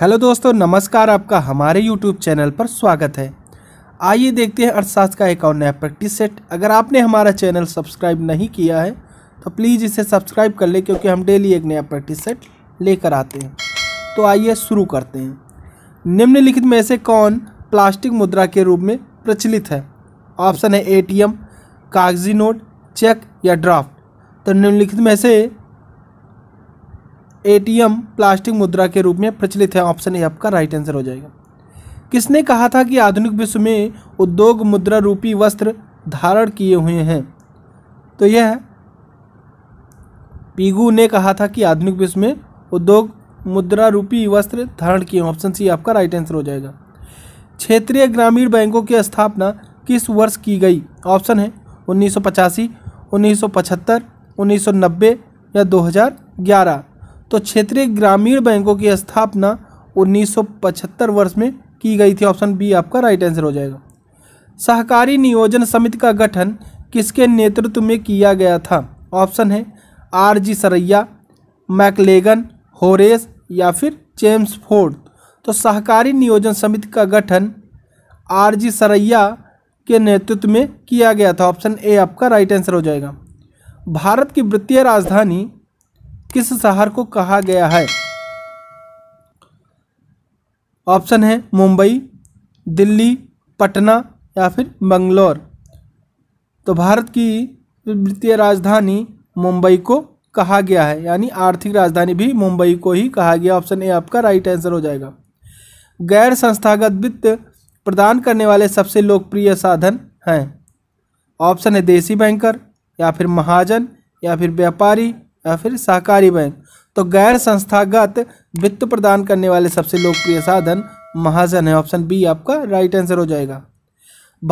hello दोस्तों नमस्कार आपका हमारे यूट्यूब चैनल पर स्वागत है आइए देखते हैं अर्थशास्त्र का एक और नया प्रैक्टिस सेट अगर आपने हमारा चैनल सब्सक्राइब नहीं किया है तो प्लीज़ इसे सब्सक्राइब कर ले क्योंकि हम डेली एक नया प्रैक्टिस सेट लेकर आते हैं तो आइए शुरू करते हैं निम्नलिखित में से कौन प्लास्टिक मुद्रा के रूप में प्रचलित है ऑप्शन है ए कागजी नोट चेक या ड्राफ्ट तो निम्नलिखित में से एटीएम प्लास्टिक मुद्रा के रूप में प्रचलित है ऑप्शन ए आपका राइट आंसर हो जाएगा किसने कहा था कि आधुनिक विश्व में उद्योग मुद्रा रूपी वस्त्र धारण किए हुए हैं तो यह पीगू ने कहा था कि आधुनिक विश्व में उद्योग मुद्रा रूपी वस्त्र धारण किए ऑप्शन सी आपका राइट आंसर हो जाएगा क्षेत्रीय ग्रामीण बैंकों की स्थापना किस वर्ष की गई ऑप्शन है उन्नीस सौ पचासी उन्नीस सौ पचहत्तर उन्नीस सौ नब्बे या दो हज़ार ग्यारह तो क्षेत्रीय ग्रामीण बैंकों की स्थापना 1975 वर्ष में की गई थी ऑप्शन बी आपका राइट आंसर हो जाएगा सहकारी नियोजन समिति का गठन किसके नेतृत्व में किया गया था ऑप्शन है R G Saraiya Maclagan Horace या फिर जेम्स फोर्ड तो सहकारी नियोजन समिति का गठन आर जी सरैया के नेतृत्व में किया गया था ऑप्शन ए आपका राइट आंसर हो जाएगा भारत की वित्तीय राजधानी किस शहर को कहा गया है ऑप्शन है मुंबई दिल्ली पटना या फिर बंगलोर तो भारत की वित्तीय राजधानी मुंबई को कहा गया है यानी आर्थिक राजधानी भी मुंबई को ही कहा गया ऑप्शन ए आपका राइट आंसर हो जाएगा गैर संस्थागत वित्त प्रदान करने वाले सबसे लोकप्रिय साधन हैं ऑप्शन है देसी बैंकर या फिर महाजन या फिर व्यापारी या फिर सहकारी बैंक तो गैर संस्थागत वित्त प्रदान करने वाले सबसे लोकप्रिय साधन महाजन है ऑप्शन बी आपका राइट आंसर हो जाएगा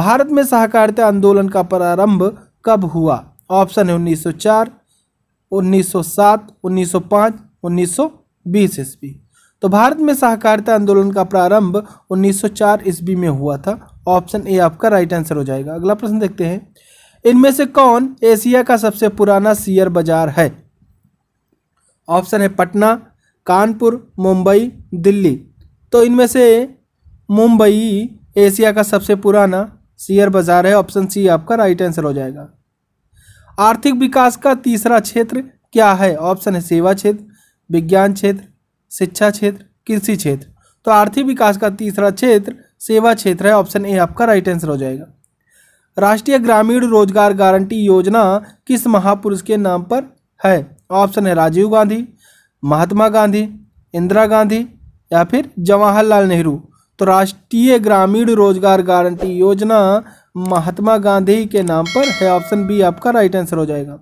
भारत में सहकारिता आंदोलन का प्रारंभ कब हुआ ऑप्शन है 1904, 1907, 1905, 1920 ईस्वी तो भारत में सहकारिता आंदोलन का प्रारंभ 1904 ईस्वी में हुआ था ऑप्शन ए आपका राइट आंसर हो जाएगा अगला प्रश्न देखते हैं इनमें से कौन एशिया का सबसे पुराना शेयर बाजार है ऑप्शन है पटना कानपुर मुंबई दिल्ली तो इनमें से मुंबई एशिया का सबसे पुराना शेयर बाजार है ऑप्शन सी आपका राइट आंसर हो जाएगा आर्थिक विकास का तीसरा क्षेत्र क्या है ऑप्शन है सेवा क्षेत्र विज्ञान क्षेत्र शिक्षा क्षेत्र कृषि क्षेत्र तो आर्थिक विकास का तीसरा क्षेत्र सेवा क्षेत्र है ऑप्शन ए आपका राइट आंसर हो जाएगा राष्ट्रीय ग्रामीण रोजगार गारंटी योजना किस महापुरुष के नाम पर है ऑप्शन है राजीव गांधी महात्मा गांधी इंदिरा गांधी या फिर जवाहरलाल नेहरू तो राष्ट्रीय ग्रामीण रोजगार गारंटी योजना महात्मा गांधी के नाम पर है ऑप्शन बी आपका राइट आंसर हो जाएगा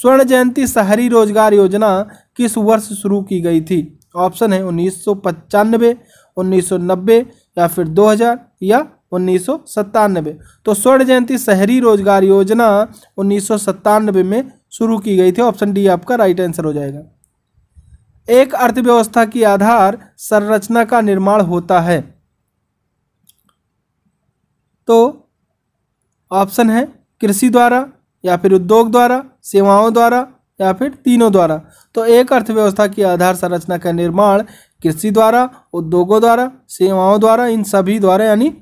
स्वर्ण जयंती शहरी रोजगार योजना किस वर्ष शुरू की गई थी ऑप्शन है उन्नीस सौ उन्नीस सौ नब्बे या फिर 2000 या उन्नीस सौ तो स्वर्ण जयंती शहरी रोजगार योजना उन्नीस सौ में शुरू की गई थी ऑप्शन डी आपका राइट आंसर हो जाएगा एक अर्थव्यवस्था की आधार संरचना का निर्माण होता है तो ऑप्शन है कृषि द्वारा या फिर उद्योग द्वारा सेवाओं द्वारा या फिर तीनों द्वारा तो एक अर्थव्यवस्था की आधार संरचना का निर्माण कृषि द्वारा उद्योगों द्वारा सेवाओं द्वारा इन सभी द्वारा यानी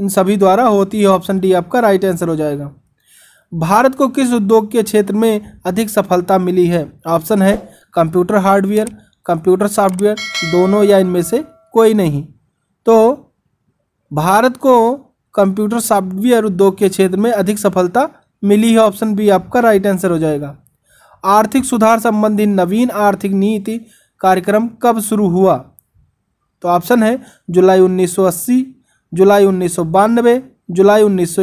इन सभी द्वारा होती है ऑप्शन डी आपका राइट आंसर हो जाएगा भारत को किस उद्योग के क्षेत्र में अधिक सफलता मिली है ऑप्शन है कंप्यूटर हार्डवेयर कंप्यूटर सॉफ्टवेयर दोनों या इनमें से कोई नहीं तो भारत को कंप्यूटर सॉफ्टवेयर उद्योग के क्षेत्र में अधिक सफलता मिली है ऑप्शन बी आपका राइट आंसर हो जाएगा आर्थिक सुधार संबंधी नवीन आर्थिक नीति कार्यक्रम कब शुरू हुआ तो ऑप्शन है जुलाई 1980 जुलाई उन्नीस जुलाई उन्नीस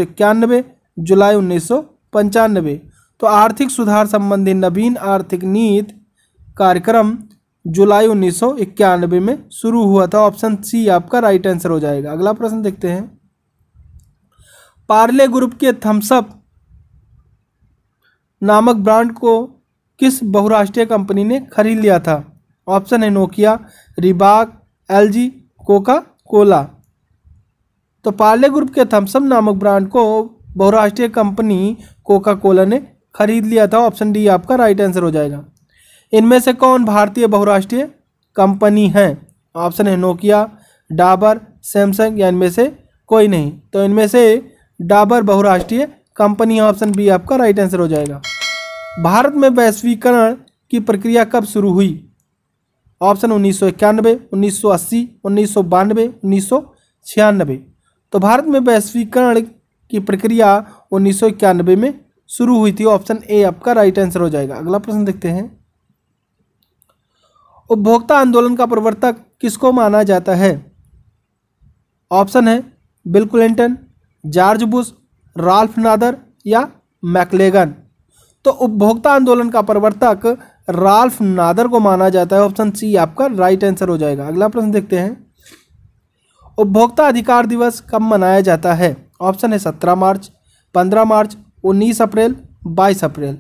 जुलाई उन्नीस पंचानबे तो आर्थिक सुधार संबंधी नवीन आर्थिक नीति कार्यक्रम जुलाई उन्नीस में शुरू हुआ था ऑप्शन सी आपका राइट आंसर हो जाएगा अगला प्रश्न देखते हैं पार्ले ग्रुप के थम्सअप नामक ब्रांड को किस बहुराष्ट्रीय कंपनी ने खरीद लिया था ऑप्शन है Nokia Reebok LG Coca Cola तो पार्ले ग्रुप के थम्सअप नामक ब्रांड को बहुराष्ट्रीय कंपनी कोका कोला ने खरीद लिया था ऑप्शन डी आपका राइट आंसर हो जाएगा इनमें से कौन भारतीय बहुराष्ट्रीय कंपनी है ऑप्शन है नोकिया डाबर सैमसंग या इनमें से कोई नहीं तो इनमें से डाबर बहुराष्ट्रीय कंपनी है ऑप्शन बी आपका राइट आंसर हो जाएगा भारत में वैश्वीकरण की प्रक्रिया कब शुरू हुई ऑप्शन उन्नीस सौ इक्यानवे उन्नीस सौ अस्सी उन्नीस सौ बानवे उन्नीस सौ छियानबे तो भारत में वैश्वीकरण की प्रक्रिया उन्नीस में शुरू हुई थी ऑप्शन ए आपका राइट आंसर हो जाएगा अगला प्रश्न देखते हैं उपभोक्ता आंदोलन का प्रवर्तक किसको माना जाता है ऑप्शन है Bill Clinton George Bush Ralph Nader या मैकलेगन तो उपभोक्ता आंदोलन का प्रवर्तक राल्फ नादर को माना जाता है ऑप्शन सी आपका राइट आंसर हो जाएगा अगला प्रश्न देखते हैं उपभोक्ता अधिकार दिवस कब मनाया जाता है ऑप्शन है सत्रह मार्च पंद्रह मार्च उन्नीस अप्रैल बाईस अप्रैल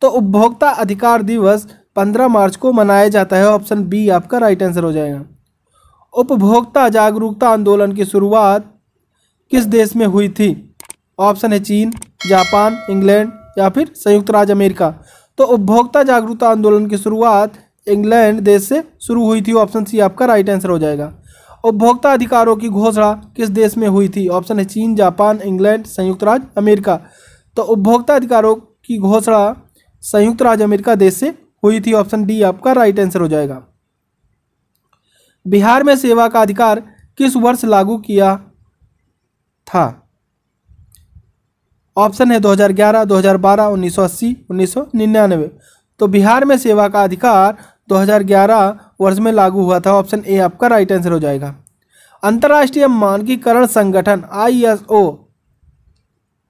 तो उपभोक्ता अधिकार दिवस पंद्रह मार्च को मनाया जाता है ऑप्शन बी आपका राइट आंसर हो जाएगा उपभोक्ता जागरूकता आंदोलन की शुरुआत किस देश में हुई थी ऑप्शन है चीन जापान इंग्लैंड या फिर संयुक्त राज्य अमेरिका तो उपभोक्ता जागरूकता आंदोलन की शुरुआत इंग्लैंड देश से शुरू हुई थी ऑप्शन सी आपका राइट आंसर हो जाएगा उपभोक्ता अधिकारों की घोषणा किस देश में हुई थी ऑप्शन है चीन जापान इंग्लैंड संयुक्त राज्य अमेरिका तो उपभोक्ता अधिकारों की घोषणा संयुक्त राज्य अमेरिका देश से हुई थी ऑप्शन डी आपका राइट आंसर हो जाएगा बिहार में सेवा का अधिकार किस वर्ष लागू किया था ऑप्शन है 2011, 2012, 1980, 1999 तो बिहार में सेवा का अधिकार 2011, वर्ष में लागू हुआ था ऑप्शन ए आपका राइट आंसर हो जाएगा अंतर्राष्ट्रीय मानकीकरण संगठन आईएसओ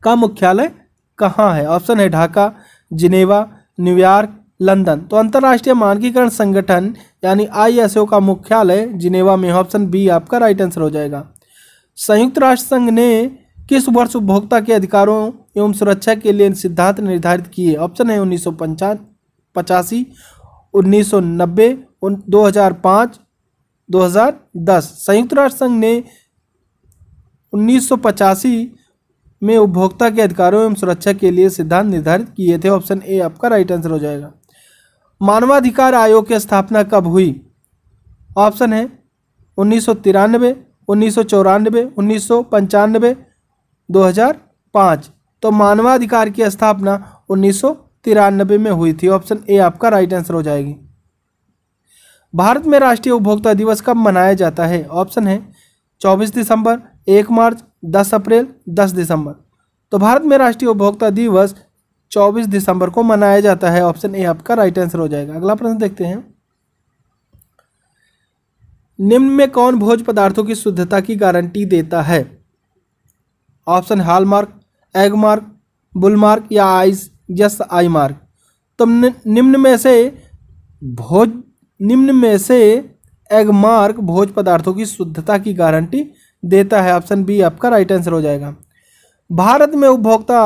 का मुख्यालय कहाँ है ऑप्शन है ढाका जिनेवा न्यूयॉर्क लंदन तो अंतर्राष्ट्रीय मानकीकरण संगठन यानी आईएसओ का मुख्यालय जिनेवा में ऑप्शन बी आपका राइट आंसर हो जाएगा संयुक्त राष्ट्र संघ ने किस वर्ष उपभोक्ता के अधिकारों एवं सुरक्षा के लिए सिद्धांत निर्धारित किए ऑप्शन है उन्नीस सौ उन्नीस सौ नब्बे दो हज़ार पाँच दो हज़ार दस संयुक्त राष्ट्र संघ ने उन्नीस सौ पचासी में उपभोक्ता के अधिकारों एवं सुरक्षा के लिए सिद्धांत निर्धारित किए थे ऑप्शन ए आपका राइट आंसर हो जाएगा मानवाधिकार आयोग की स्थापना कब हुई ऑप्शन है उन्नीस सौ तिरानबे उन्नीस सौ चौरानवे उन्नीस सौ पंचानवे दो हज़ार पाँच तो मानवाधिकार की स्थापना उन्नीस सौ तिरानबे में हुई थी ऑप्शन ए आपका राइट आंसर हो जाएगी भारत में राष्ट्रीय उपभोक्ता दिवस कब मनाया जाता है ऑप्शन है चौबीस दिसंबर एक मार्च दस अप्रैल दस दिसंबर तो भारत में राष्ट्रीय उपभोक्ता दिवस चौबीस दिसंबर को मनाया जाता है ऑप्शन ए आपका राइट आंसर हो जाएगा अगला प्रश्न देखते हैं निम्न में कौन भोज पदार्थों की शुद्धता की गारंटी देता है ऑप्शन हॉलमार्क एगमार्क बुलमार्क या आइस यस आई मार्क तो निम्न में से भोज निम्न में से एग मार्क भोज पदार्थों की शुद्धता की गारंटी देता है ऑप्शन बी आपका राइट आंसर हो जाएगा भारत में उपभोक्ता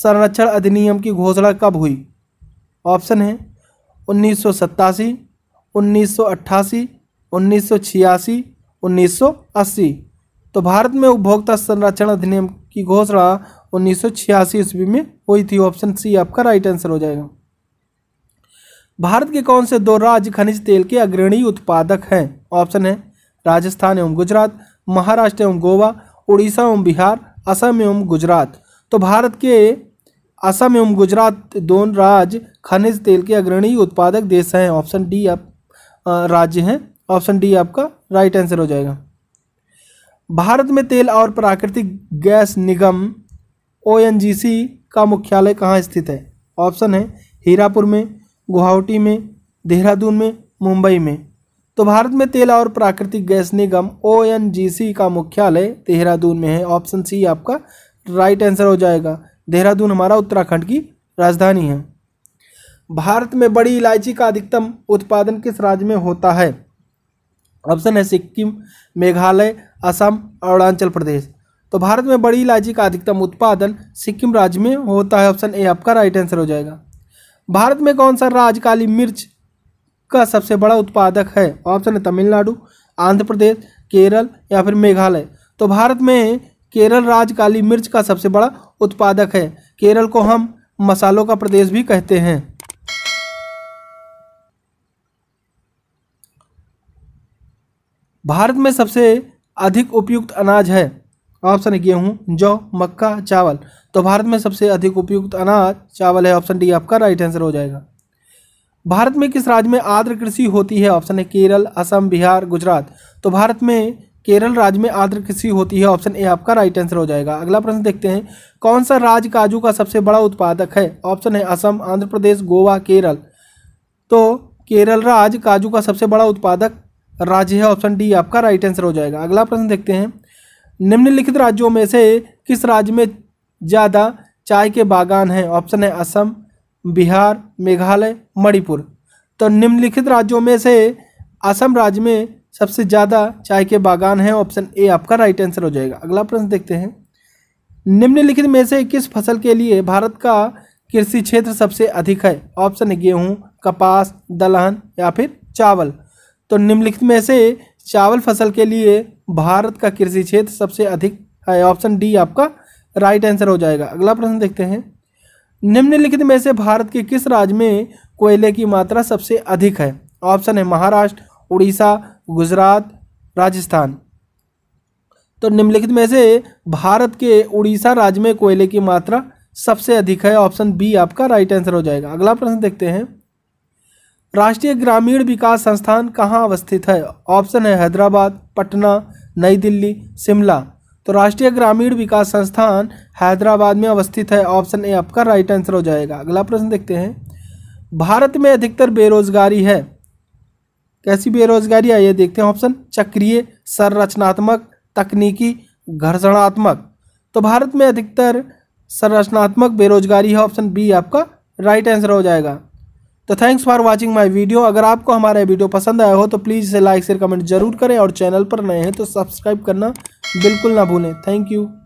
संरक्षण अधिनियम की घोषणा कब हुई ऑप्शन है उन्नीस सौ सत्तासी उन्नीस सौ अट्ठासी उन्नीस सौ छियासी उन्नीस सौ अस्सी तो भारत में उपभोक्ता संरक्षण अधिनियम की घोषणा उन्नीस सौ छियासी ईस्वी में हुई थी ऑप्शन सी आपका राइट आंसर हो जाएगा भारत के कौन से दो राज्य खनिज तेल के अग्रणी उत्पादक हैं ऑप्शन है राजस्थान एवं गुजरात महाराष्ट्र एवं गोवा उड़ीसा एवं बिहार असम एवं गुजरात तो भारत के असम एवं गुजरात दोनों राज्य खनिज तेल के अग्रणी उत्पादक देश हैं ऑप्शन डी आप राज्य हैं ऑप्शन डी आपका राइट आंसर हो जाएगा भारत में तेल और प्राकृतिक गैस निगम ओएनजीसी का मुख्यालय कहाँ स्थित है ऑप्शन है हीरापुर में गुवाहाटी में देहरादून में मुंबई में तो भारत में तेल और प्राकृतिक गैस निगम ओएनजीसी का मुख्यालय देहरादून में है ऑप्शन सी आपका राइट आंसर हो जाएगा देहरादून हमारा उत्तराखंड की राजधानी है भारत में बड़ी इलायची का अधिकतम उत्पादन किस राज्य में होता है ऑप्शन है सिक्किम मेघालय असम अरुणाचल प्रदेश तो भारत में बड़ी इलायची का अधिकतम उत्पादन सिक्किम राज्य में होता है ऑप्शन ए आपका राइट आंसर हो जाएगा भारत में कौन सा राज्य काली मिर्च का सबसे बड़ा उत्पादक है ऑप्शन है तमिलनाडु आंध्र प्रदेश केरल या फिर मेघालय तो भारत में केरल राज्य काली मिर्च का सबसे बड़ा उत्पादक है केरल को हम मसालों का प्रदेश भी कहते हैं भारत में सबसे अधिक उपयुक्त अनाज है ऑप्शन है गेहूँ जौ मक्का चावल तो भारत में सबसे अधिक उपयुक्त अनाज चावल है ऑप्शन डी आपका राइट आंसर हो जाएगा भारत में किस राज्य में आर्द्र कृषि होती है ऑप्शन है केरल असम बिहार गुजरात तो भारत में केरल राज्य में आर्द्र कृषि होती है ऑप्शन ए आपका राइट आंसर हो जाएगा अगला प्रश्न देखते हैं कौन सा राज्य काजू का सबसे बड़ा उत्पादक है ऑप्शन है असम आंध्र प्रदेश गोवा केरल तो केरल राज्य काजू का सबसे बड़ा उत्पादक राज्य है ऑप्शन डी आपका राइट आंसर हो जाएगा अगला प्रश्न देखते हैं निम्नलिखित राज्यों में से किस राज्य में ज़्यादा चाय के बागान हैं ऑप्शन है असम बिहार मेघालय मणिपुर तो निम्नलिखित राज्यों में से असम राज्य में सबसे ज़्यादा चाय के बागान हैं ऑप्शन ए आपका राइट आंसर हो जाएगा अगला प्रश्न देखते हैं निम्नलिखित में से किस फसल के लिए भारत का कृषि क्षेत्र सबसे अधिक है ऑप्शन है गेहूँ कपास दलहन या फिर चावल तो निम्नलिखित में से चावल फसल के लिए भारत का कृषि क्षेत्र सबसे अधिक है ऑप्शन डी आपका राइट आंसर हो जाएगा अगला प्रश्न देखते हैं निम्नलिखित में से भारत के किस राज्य में कोयले की मात्रा सबसे अधिक है ऑप्शन है महाराष्ट्र उड़ीसा गुजरात राजस्थान तो निम्नलिखित में से भारत के उड़ीसा राज्य में कोयले की मात्रा सबसे अधिक है ऑप्शन बी आपका राइट आंसर हो जाएगा अगला प्रश्न देखते हैं राष्ट्रीय ग्रामीण विकास संस्थान कहाँ अवस्थित है ऑप्शन है हैदराबाद पटना नई दिल्ली शिमला तो राष्ट्रीय ग्रामीण विकास संस्थान हैदराबाद में अवस्थित है ऑप्शन ए आपका राइट आंसर हो जाएगा अगला प्रश्न देखते हैं भारत में अधिकतर बेरोजगारी है कैसी बेरोजगारी है ये देखते हैं ऑप्शन चक्रिय संरचनात्मक तकनीकी घर्षणात्मक तो भारत में अधिकतर संरचनात्मक बेरोजगारी है ऑप्शन बी आपका राइट आंसर हो जाएगा तो thanks for watching my video अगर आपको हमारा वीडियो पसंद आया हो तो प्लीज़ इसे लाइक शेयर कमेंट जरूर करें और चैनल पर नए हैं तो सब्सक्राइब करना बिल्कुल ना भूलें थैंक यू